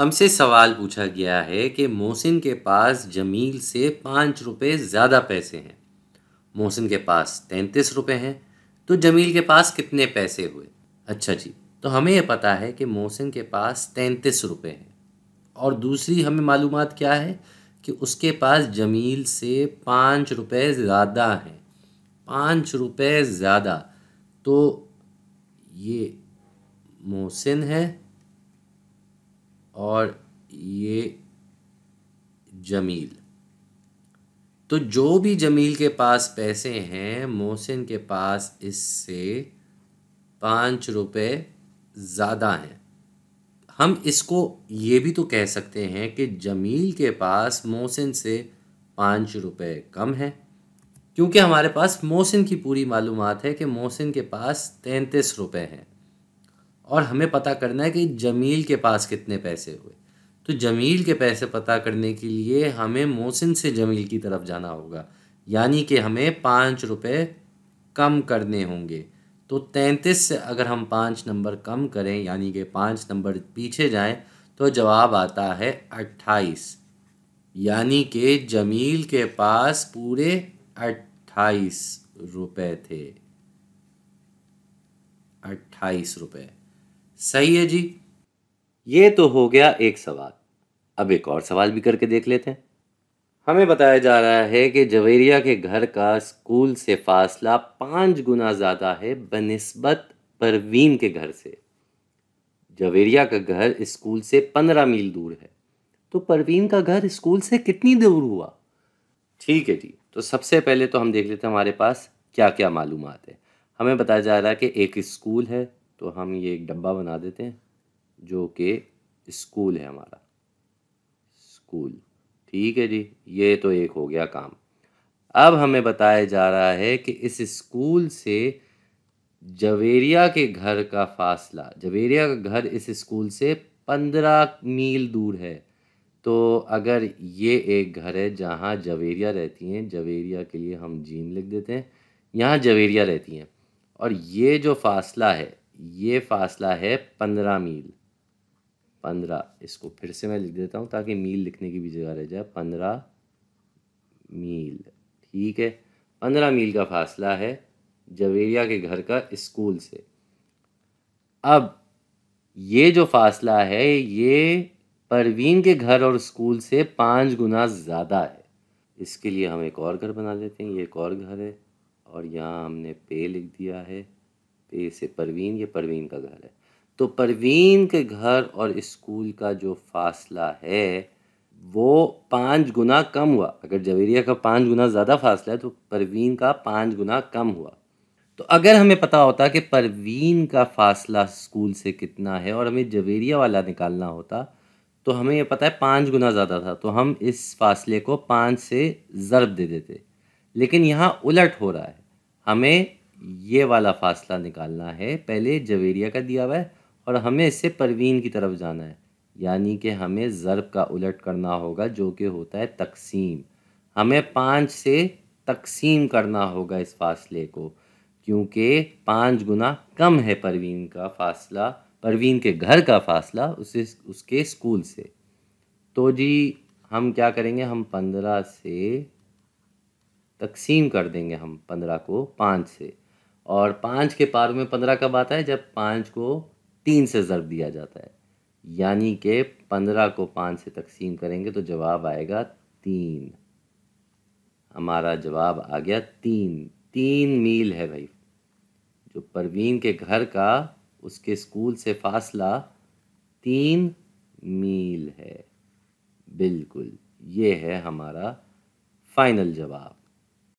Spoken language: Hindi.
हमसे सवाल पूछा गया है कि मोहसिन के पास जमील से पाँच रुपये ज़्यादा पैसे हैं मोहसिन के पास तैंतीस रुपये हैं तो जमील के पास कितने पैसे हुए अच्छा जी तो हमें यह पता है कि मोहसिन के पास तैंतीस रुपये हैं और दूसरी हमें मालूम क्या है कि उसके पास जमील से पाँच रुपये ज़्यादा हैं पाँच रुपये ज़्यादा तो ये मोहसिन है और ये जमील तो जो भी जमील के पास पैसे हैं मोहसिन के पास इससे पाँच रुपये ज़्यादा हैं हम इसको ये भी तो कह सकते हैं कि जमील के पास मोहसिन से पाँच रुपये कम है क्योंकि हमारे पास मोहसिन की पूरी मालूम है कि मोहसिन के पास तैंतीस रुपये हैं और हमें पता करना है कि जमील के पास कितने पैसे हुए तो जमील के पैसे पता करने के लिए हमें मोहसिन से जमील की तरफ जाना होगा यानी कि हमें पाँच रुपये कम करने होंगे तो तैंतीस से अगर हम पाँच नंबर कम करें यानी कि पाँच नंबर पीछे जाएं तो जवाब आता है अट्ठाईस यानी कि जमील के पास पूरे अट्ठाईस रुपए थे अट्ठाईस रुपए सही है जी ये तो हो गया एक सवाल अब एक और सवाल भी करके देख लेते हैं हमें बताया जा रहा है कि जवेरिया के घर का स्कूल से फासला पाँच गुना ज़्यादा है बनस्बत परवीन के घर से जवेरिया का घर स्कूल से पंद्रह मील दूर है तो परवीन का घर स्कूल से कितनी दूर हुआ ठीक है जी तो सबसे पहले तो हम देख लेते हैं हमारे पास क्या क्या मालूम है हमें बताया जा रहा है कि एक स्कूल है तो हम ये एक डब्बा बना देते हैं जो कि स्कूल है हमारा स्कूल ठीक है जी ये तो एक हो गया काम अब हमें बताया जा रहा है कि इस स्कूल से जवेरिया के घर का फासला जवेरिया का घर इस स्कूल से पंद्रह मील दूर है तो अगर ये एक घर है जहाँ जवेरिया रहती हैं जवेरिया के लिए हम जीन लिख देते हैं यहाँ जवेरिया रहती हैं और ये जो फासला है ये फासला है पंद्रह मील पंद्रह इसको फिर से मैं लिख देता हूँ ताकि मील लिखने की भी जगह रह जाए पंद्रह मील ठीक है पंद्रह मील का फासला है जवेरिया के घर का स्कूल से अब ये जो फासला है ये परवीन के घर और स्कूल से पाँच गुना ज़्यादा है इसके लिए हम एक और घर बना लेते हैं ये एक और घर है और यहाँ हमने पे लिख दिया है तो से परवीन ये परवीन का घर है तो परवीन के घर और स्कूल का जो फासला है वो पाँच गुना कम हुआ अगर जवेरिया का पाँच गुना ज़्यादा फासला है तो परवीन का पाँच गुना कम हुआ तो अगर हमें पता होता कि परवीन का फासला स्कूल से कितना है और हमें जवेरिया वाला निकालना होता तो हमें यह पता है पाँच गुना ज़्यादा था तो हम इस फासले को पाँच से ज़रब दे देते लेकिन यहाँ उलट हो रहा है हमें ये वाला फासला निकालना है पहले जवेरिया का दिया हुआ है और हमें इससे परवीन की तरफ जाना है यानी कि हमें ज़रब का उलट करना होगा जो कि होता है तकसीम हमें पाँच से तकसीम करना होगा इस फासले को क्योंकि पाँच गुना कम है परवीन का फासला परवीन के घर का फासला उसे उसके स्कूल से तो जी हम क्या करेंगे हम पंद्रह से तकसीम कर देंगे हम पंद्रह को पाँच से और पाँच के पार में पंद्रह कब आता है जब पाँच को तीन से ज़र्ब दिया जाता है यानी कि पंद्रह को पाँच से तकसीम करेंगे तो जवाब आएगा तीन हमारा जवाब आ गया तीन तीन मील है भाई जो परवीन के घर का उसके स्कूल से फासला तीन मील है बिल्कुल ये है हमारा फाइनल जवाब